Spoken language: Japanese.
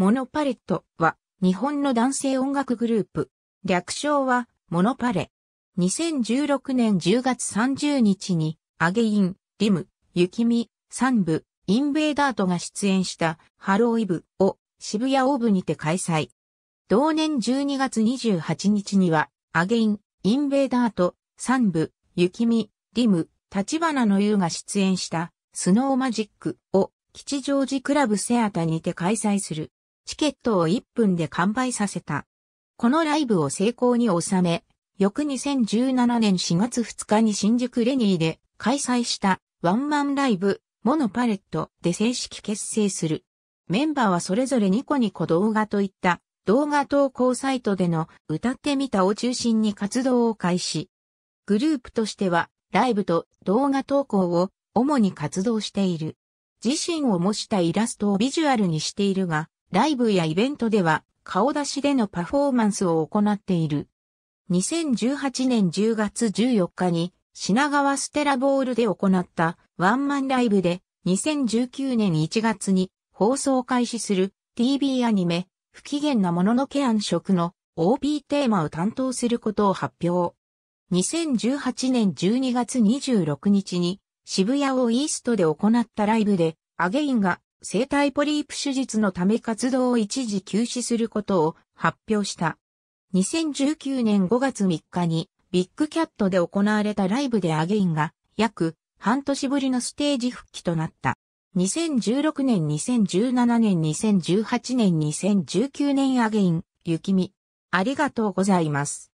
モノパレットは日本の男性音楽グループ。略称はモノパレ。2016年10月30日にアゲイン、リム、ユキミ、サンブ、インベーダートが出演したハローイブを渋谷オーブにて開催。同年12月28日にはアゲイン、インベーダート、サンブ、ユキミ、リム、立花の優が出演したスノーマジックを吉祥寺クラブセアタにて開催する。チケットを1分で完売させた。このライブを成功に収め、翌2017年4月2日に新宿レニーで開催したワンマンライブ、モノパレットで正式結成する。メンバーはそれぞれニコニコ動画といった動画投稿サイトでの歌ってみたを中心に活動を開始。グループとしてはライブと動画投稿を主に活動している。自身を模したイラストをビジュアルにしているが、ライブやイベントでは顔出しでのパフォーマンスを行っている。2018年10月14日に品川ステラボールで行ったワンマンライブで2019年1月に放送開始する TV アニメ不機嫌なもののけ暗食の OP テーマを担当することを発表。2018年12月26日に渋谷をイーストで行ったライブでアゲインが生体ポリープ手術のため活動を一時休止することを発表した。2019年5月3日にビッグキャットで行われたライブでアゲインが約半年ぶりのステージ復帰となった。2016年、2017年、2018年、2019年アゲイン、雪見。ありがとうございます。